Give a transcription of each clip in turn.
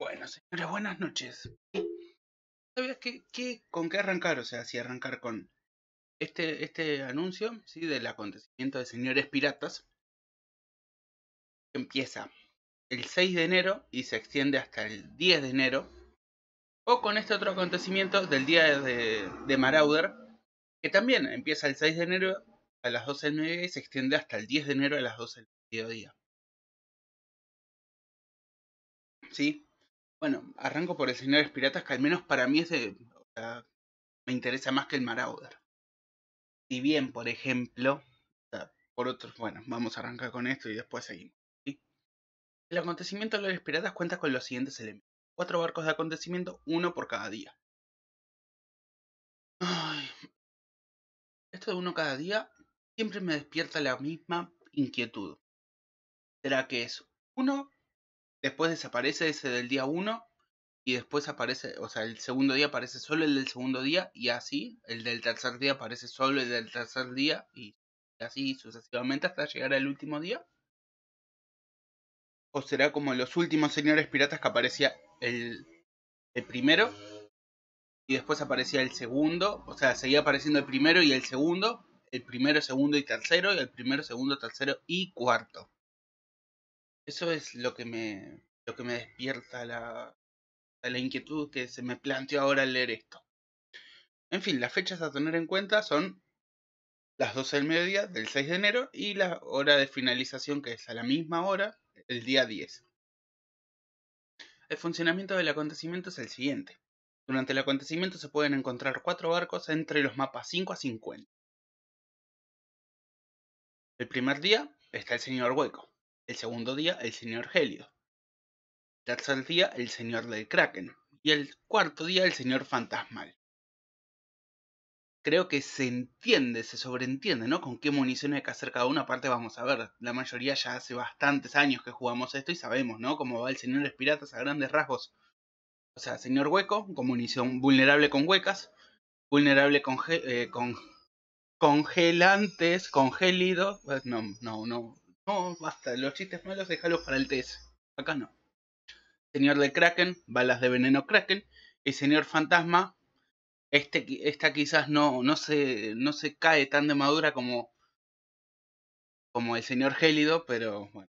Bueno, señores, buenas noches. ¿Sabías qué, con qué arrancar? O sea, si arrancar con este, este anuncio ¿sí? del acontecimiento de Señores Piratas. Que Empieza el 6 de enero y se extiende hasta el 10 de enero. O con este otro acontecimiento del día de, de Marauder, que también empieza el 6 de enero a las 12 del mediodía y se extiende hasta el 10 de enero a las 12 del mediodía. ¿Sí? Bueno, arranco por el señor piratas que al menos para mí es de, o sea, me interesa más que el Marauder. Si bien, por ejemplo, o por otros, bueno, vamos a arrancar con esto y después seguimos. El acontecimiento de los piratas cuenta con los siguientes elementos. Cuatro barcos de acontecimiento, uno por cada día. Ay, esto de uno cada día siempre me despierta la misma inquietud. ¿Será que es uno después desaparece ese del día 1 y después aparece, o sea, el segundo día aparece solo el del segundo día y así, el del tercer día aparece solo el del tercer día y así sucesivamente hasta llegar al último día. ¿O será como los últimos señores piratas que aparecía el, el primero y después aparecía el segundo, o sea, seguía apareciendo el primero y el segundo, el primero, segundo y tercero, y el primero, segundo, tercero y cuarto. Eso es lo que me, lo que me despierta la, la inquietud que se me planteó ahora al leer esto. En fin, las fechas a tener en cuenta son las 12 del mediodía del 6 de enero y la hora de finalización que es a la misma hora, el día 10. El funcionamiento del acontecimiento es el siguiente. Durante el acontecimiento se pueden encontrar cuatro barcos entre los mapas 5 a 50. El primer día está el señor Hueco, el segundo día, el señor Helio. El tercer día, el señor del Kraken. Y el cuarto día, el señor fantasmal. Creo que se entiende, se sobreentiende, ¿no? Con qué munición hay que hacer cada una parte vamos a ver. La mayoría ya hace bastantes años que jugamos esto y sabemos, ¿no? Cómo va el señor espiratas a grandes rasgos. O sea, señor hueco, con munición vulnerable con huecas, vulnerable con, eh, con congelantes, pues no, no, no, no, basta, los chistes malos déjalos para el TS. Acá no. Señor de Kraken, balas de veneno Kraken. Y señor fantasma, este, esta quizás no, no, se, no se cae tan de madura como, como el señor Gélido, pero bueno,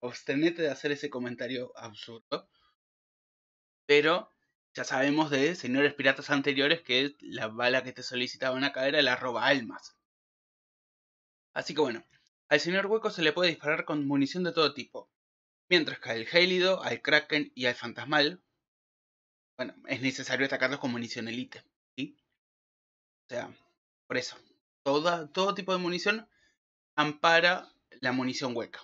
obstenete de hacer ese comentario absurdo. Pero ya sabemos de señores piratas anteriores que la bala que te solicitaban acá era la roba almas. Así que bueno, al señor Hueco se le puede disparar con munición de todo tipo, mientras que al Hélido, al Kraken y al Fantasmal, bueno, es necesario atacarlos con munición elite, ¿sí? O sea, por eso, todo tipo de munición ampara la munición hueca.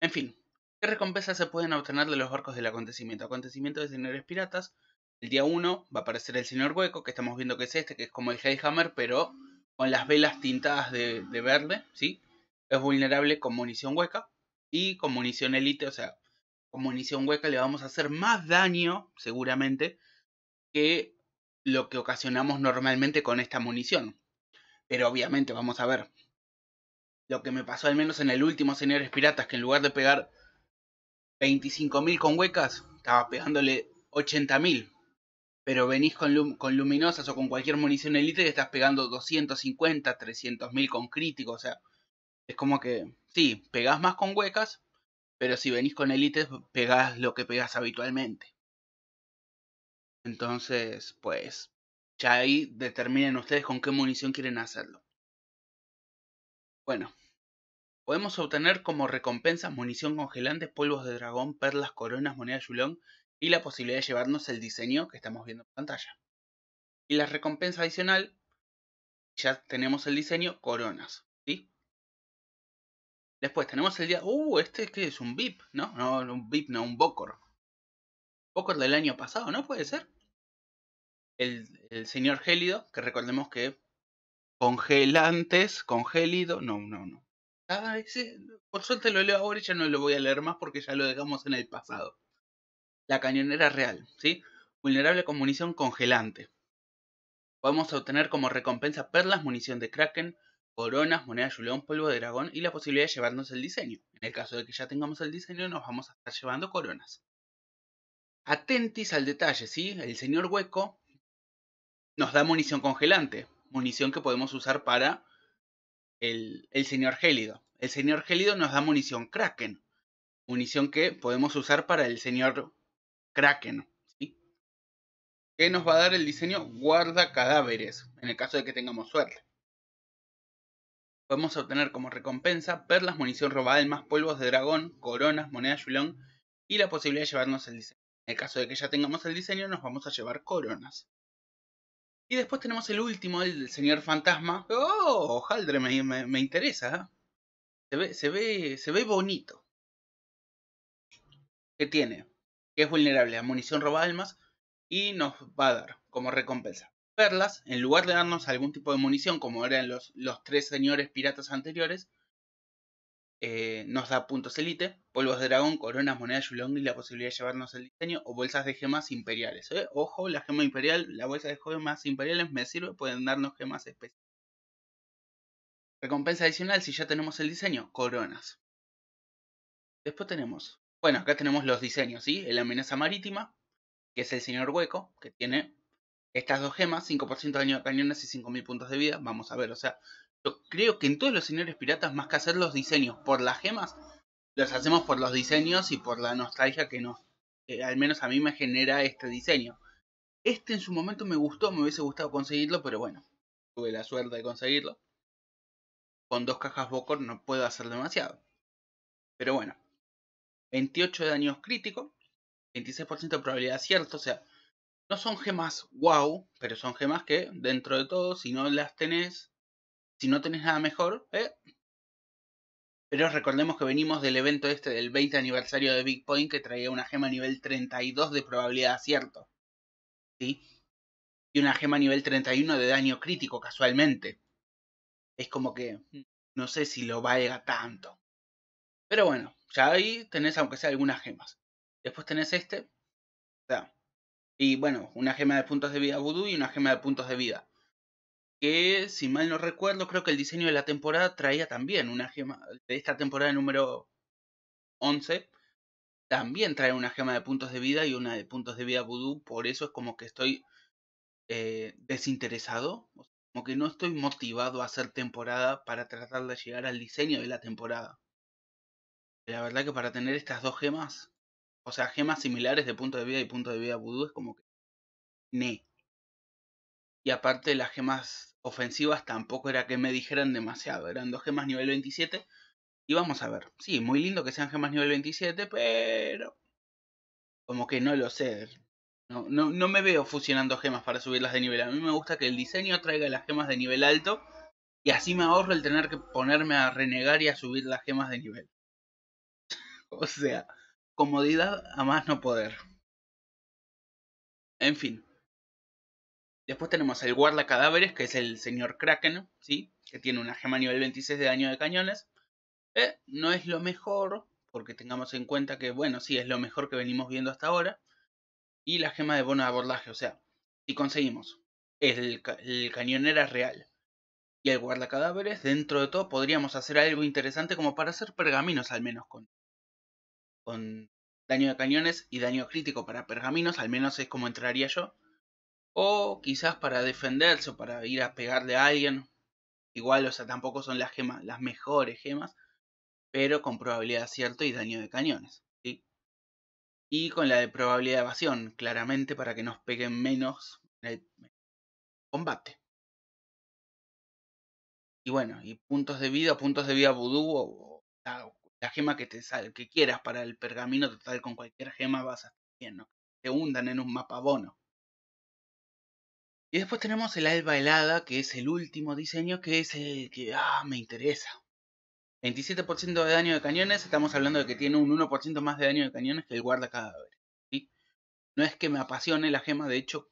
En fin, ¿qué recompensas se pueden obtener de los barcos del acontecimiento? Acontecimiento de señores piratas. El día 1 va a aparecer el señor hueco, que estamos viendo que es este, que es como el Hellhammer, pero con las velas tintadas de, de verde, ¿sí? es vulnerable con munición hueca y con munición élite, o sea, con munición hueca le vamos a hacer más daño, seguramente, que lo que ocasionamos normalmente con esta munición. Pero obviamente, vamos a ver. Lo que me pasó al menos en el último Señores Piratas, que en lugar de pegar 25.000 con huecas, estaba pegándole 80.000. Pero venís con, luminosas o con cualquier munición élite y estás pegando 250, 300.000 con crítico. O sea, es como que, sí, pegás más con huecas, pero si venís con élites, pegás lo que pegás habitualmente. Entonces, pues, ya ahí determinen ustedes con qué munición quieren hacerlo. Bueno, podemos obtener como recompensas munición congelante, polvos de dragón, perlas, coronas, moneda yulón y la posibilidad de llevarnos el diseño que estamos viendo en pantalla. Y la recompensa adicional, ya tenemos el diseño, coronas. Después tenemos el día. Uh, este que es un VIP, ¿no? No, un VIP, no, un Bocor. Bocor del año pasado, ¿no? Puede ser. El, el señor Gélido, que recordemos que congelantes, congélido, no, no, no. Ay, ese, por suerte lo leo ahora y ya no lo voy a leer más porque ya lo dejamos en el pasado. La cañonera real, ¿sí? Vulnerable con munición congelante. Podemos obtener como recompensa perlas, munición de kraken, coronas, moneda Julián, polvo de dragón y la posibilidad de llevarnos el diseño. En el caso de que ya tengamos el diseño, nos vamos a estar llevando coronas. Atentis al detalle, ¿sí? El señor hueco nos da munición congelante, munición que podemos usar para el, el señor gélido. El señor gélido nos da munición kraken, munición que podemos usar para el señor kraken, ¿sí? Que nos va a dar el diseño guarda cadáveres, en el caso de que tengamos suerte a obtener como recompensa perlas, munición roba almas, polvos de dragón, coronas, moneda Yulong y la posibilidad de llevarnos el diseño. En el caso de que ya tengamos el diseño, nos vamos a llevar coronas. Y después tenemos el último, el del señor fantasma. ¡Oh! Haldre me, interesa. ¿eh? Se ve, se, ve, se ve bonito. ¿Qué tiene? Que es vulnerable a munición roba almas y nos va a dar como recompensa Perlas, en lugar de darnos algún tipo de munición, como eran los, los tres señores piratas anteriores, eh, nos da puntos elite, polvos de dragón, coronas, monedas Yulong y la posibilidad de llevarnos el diseño o bolsas de gemas imperiales. ¿eh? Ojo, la gema imperial, la bolsa de gemas imperiales me sirve, pueden darnos gemas especiales. Recompensa adicional si ya tenemos el diseño, coronas. Después tenemos, bueno, acá tenemos los diseños, ¿sí? El amenaza marítima, que es el señor hueco, que tiene estas dos gemas, 5% de daño de cañones y 5.000 puntos de vida. Vamos a ver, o sea, yo creo que en todos los señores piratas, más que hacer los diseños por las gemas, los hacemos por los diseños y por la nostalgia que nos, eh, al menos a mí me genera este diseño. Este en su momento me gustó, me hubiese gustado conseguirlo, pero bueno, tuve la suerte de conseguirlo. Con dos cajas Bocor no puedo hacer demasiado. Pero bueno, 28 de daño crítico, 26% de probabilidad de o sea, no son gemas wow, pero son gemas que dentro de todo, si no las tenés, si no tenés nada mejor, ¿eh? Pero recordemos que venimos del evento este del 20 aniversario de Big Point que traía una gema nivel 32 de probabilidad de acierto. ¿Sí? Y una gema nivel 31 de daño crítico, casualmente. Es como que no sé si lo valga tanto. Pero bueno, ya ahí tenés aunque sea algunas gemas. Después tenés este. Y bueno, una gema de puntos de vida voodoo y una gema de puntos de vida. Que si mal no recuerdo, creo que el diseño de la temporada traía también una gema. De esta temporada número 11, también trae una gema de puntos de vida y una de puntos de vida voodoo. Por eso es como que estoy eh, desinteresado. Como que no estoy motivado a hacer temporada para tratar de llegar al diseño de la temporada. La verdad que para tener estas dos gemas o sea, gemas similares de punto de vida y punto de vida vudú es como que. Ne. Y aparte, las gemas ofensivas tampoco era que me dijeran demasiado. Eran dos gemas nivel 27. Y vamos a ver. Sí, muy lindo que sean gemas nivel 27, pero. Como que no lo sé. No, no, no me veo fusionando gemas para subirlas de nivel. A mí me gusta que el diseño traiga las gemas de nivel alto. Y así me ahorro el tener que ponerme a renegar y a subir las gemas de nivel. o sea comodidad a más no poder. En fin. Después tenemos el guarda cadáveres, que es el señor Kraken, ¿sí? Que tiene una gema nivel 26 de daño de cañones. Eh, no es lo mejor, porque tengamos en cuenta que, bueno, sí, es lo mejor que venimos viendo hasta ahora. Y la gema de bono de abordaje, o sea, si conseguimos el, el cañonera real y el cadáveres dentro de todo podríamos hacer algo interesante como para hacer pergaminos al menos con con daño de cañones y daño crítico para pergaminos, al menos es como entraría yo. O quizás para defenderse o para ir a pegarle a alguien. Igual, o sea, tampoco son las gemas, las mejores gemas, pero con probabilidad cierto y daño de cañones. Y con la de probabilidad de evasión, claramente para que nos peguen menos el combate. Y bueno, y puntos de vida, puntos de vida vudú o, la gema que te sal, que quieras para el pergamino total con cualquier gema vas a estar bien, ¿no? Te hundan en un mapa bono. Y después tenemos el alba helada, que es el último diseño, que es el que ah, me interesa. 27% de daño de cañones, estamos hablando de que tiene un 1% más de daño de cañones que el guarda cadáver. No es que me apasione la gema, de hecho,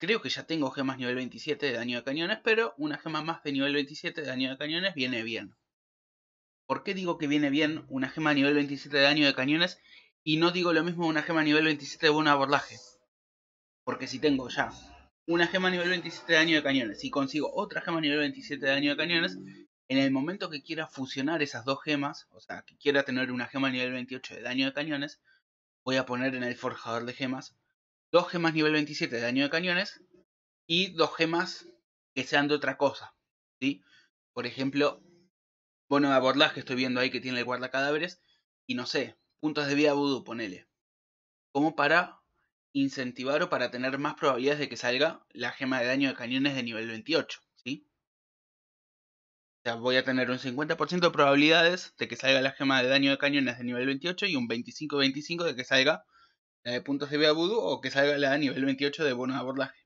creo que ya tengo gemas nivel 27 de daño de cañones, pero una gema más de nivel 27 de daño de cañones viene bien. ¿Por qué digo que viene bien una gema a nivel 27 de daño de cañones y no digo lo mismo una gema nivel 27 de buen abordaje? Porque si tengo ya una gema a nivel 27 de daño de cañones y consigo otra gema nivel 27 de daño de cañones, en el momento que quiera fusionar esas dos gemas, o sea, que quiera tener una gema nivel 28 de daño de cañones, voy a poner en el forjador de gemas dos gemas nivel 27 de daño de cañones y dos gemas que sean de otra cosa, ¿sí? Por ejemplo, bono de abordaje estoy viendo ahí que tiene el guardacadáveres y no sé, puntos de vida voodoo, ponele. Como para incentivar o para tener más probabilidades de que salga la gema de daño de cañones de nivel 28, ¿sí? O sea, voy a tener un 50% de probabilidades de que salga la gema de daño de cañones de nivel 28 y un 25-25 de que salga la de puntos de vida voodoo o que salga la de nivel 28 de bono de abordaje.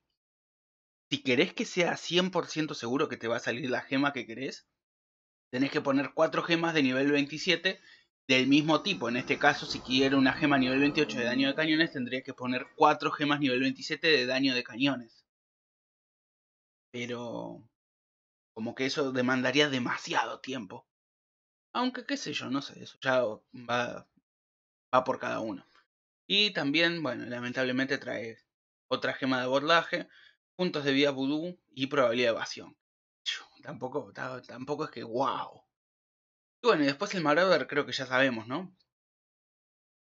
Si querés que sea 100% seguro que te va a salir la gema que querés, tenés que poner 4 gemas de nivel 27 del mismo tipo. En este caso, si quiero una gema nivel 28 de daño de cañones, tendría que poner 4 gemas nivel 27 de daño de cañones. Pero... Como que eso demandaría demasiado tiempo. Aunque qué sé yo, no sé, eso ya va, va por cada uno. Y también, bueno, lamentablemente trae otra gema de abordaje. puntos de vida vudú y probabilidad de evasión tampoco, es que wow. Y bueno, y después el Marauder creo que ya sabemos, ¿no?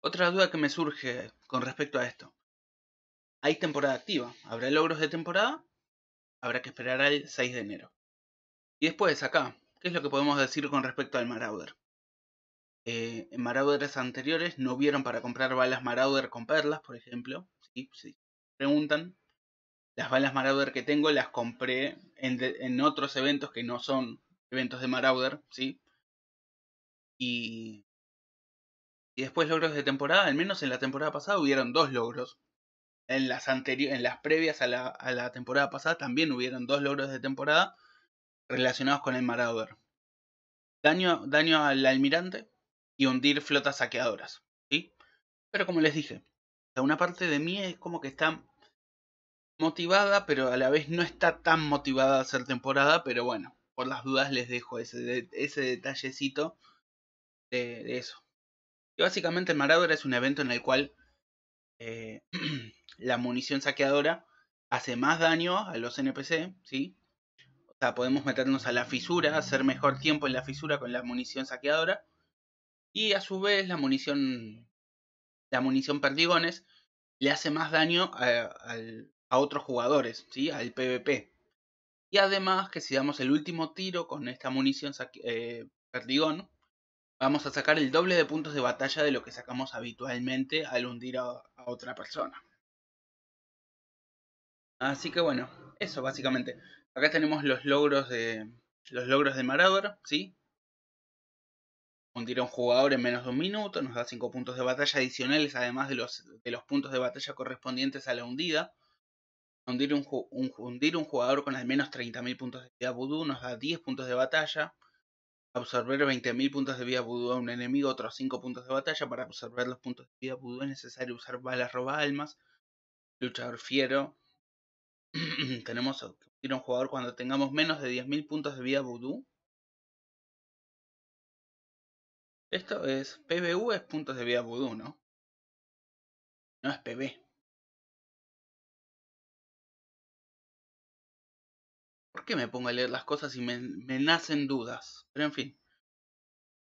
Otra duda que me surge con respecto a esto. Hay temporada activa, habrá logros de temporada, habrá que esperar al 6 de enero. Y después acá, ¿qué es lo que podemos decir con respecto al Marauder? Eh, en Marauders anteriores no vieron para comprar balas Marauder con perlas, por ejemplo. ¿sí? sí. Preguntan, las balas Marauder que tengo las compré en, otros eventos que no son eventos de Marauder, ¿sí? Y, y después logros de temporada, al menos en la temporada pasada hubieron dos logros. En las, en las previas a la, temporada pasada también hubieron dos logros de temporada relacionados con el Marauder. Daño, daño al almirante y hundir flotas saqueadoras. ¿sí? Pero como les dije, una parte de mí es como que está motivada, pero a la vez no está tan motivada a hacer temporada, pero bueno, por las dudas les dejo ese, detallecito de, eso. Y básicamente el Maradora es un evento en el cual eh, la munición saqueadora hace más daño a los NPC, ¿sí? O sea, podemos meternos a la fisura, hacer mejor tiempo en la fisura con la munición saqueadora. Y a su vez la munición, la munición perdigones le hace más daño al, a otros jugadores, ¿sí? al PvP. Y además que si damos el último tiro con esta munición eh, perdigón, vamos a sacar el doble de puntos de batalla de lo que sacamos habitualmente al hundir a, otra persona. Así que bueno, eso básicamente. Acá tenemos los logros de los logros de Marauder, ¿sí? Hundir a un jugador en menos de un minuto, nos da 5 puntos de batalla adicionales, además de de los puntos de batalla correspondientes a la hundida. Hundir un, un jugador con al menos 30.000 puntos de vida vudú nos da 10 puntos de batalla. Absorber 20.000 puntos de vida vudú a un enemigo, otros 5 puntos de batalla. Para absorber los puntos de vida vudú es necesario usar balas roba almas. Luchador fiero. Tenemos que hundir un jugador cuando tengamos menos de 10.000 puntos de vida vudú. Esto es PBU, es puntos de vida vudú, ¿no? No es PB. ¿por qué me pongo a leer las cosas y me, nacen dudas? Pero en fin,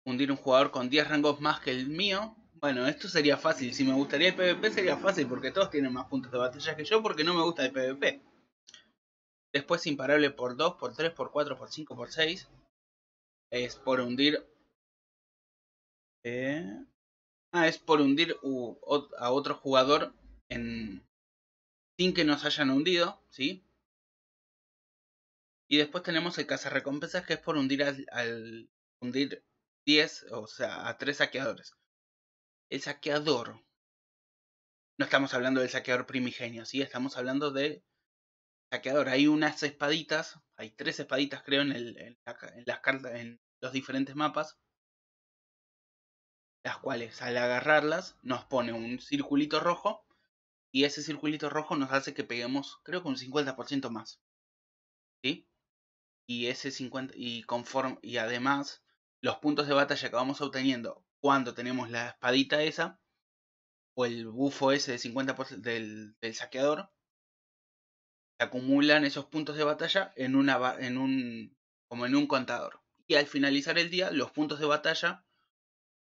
hundir un jugador con 10 rangos más que el mío. Bueno, esto sería fácil. Si me gustaría el PvP sería fácil porque todos tienen más puntos de batalla que yo porque no me gusta el PvP. Después imparable por 2, por 3, por 4, por 5, por 6. Es por hundir... Eh... Ah, es por hundir a otro jugador en... sin que nos hayan hundido, ¿sí? Y después tenemos el cazarrecompensas que es por hundir al, hundir 10, o sea, a tres saqueadores. El saqueador. No estamos hablando del saqueador primigenio, sí, estamos hablando de saqueador. Hay unas espaditas, hay tres espaditas creo en, el, en, en las cartas, en los diferentes mapas. Las cuales al agarrarlas nos pone un circulito rojo. Y ese circulito rojo nos hace que peguemos creo que un 50% más. ¿Sí? y ese y y además los puntos de batalla que vamos obteniendo cuando tenemos la espadita esa o el bufo ese de 50% del, del saqueador se acumulan esos puntos de batalla en una en un como en un contador y al finalizar el día los puntos de batalla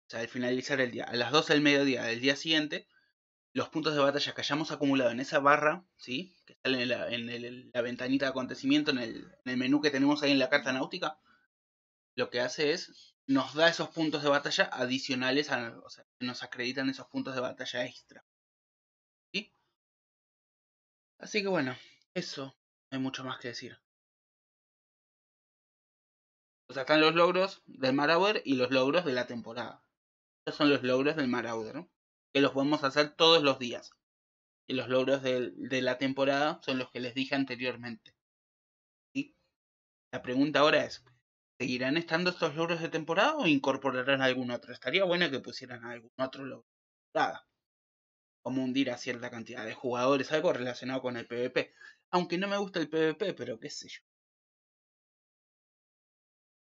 o sea, al finalizar el día, a las 12 del mediodía del día siguiente, los puntos de batalla que hayamos acumulado en esa barra, ¿sí? que sale en la, ventanita de acontecimiento, en el, menú que tenemos ahí en la carta náutica, lo que hace es nos da esos puntos de batalla adicionales, a, o sea, nos acreditan esos puntos de batalla extra. ¿sí? Así que bueno, eso, no hay mucho más que decir. O sea, están los logros del Marauder y los logros de la temporada. Estos son los logros del Marauder. ¿no? que los vamos a hacer todos los días. Y los logros de, la temporada son los que les dije anteriormente. La pregunta ahora es, ¿seguirán estando estos logros de temporada o incorporarán algún otro? Estaría bueno que pusieran algún otro logro Nada. temporada. Como hundir a cierta cantidad de jugadores, algo relacionado con el PvP. Aunque no me gusta el PvP, pero qué sé yo.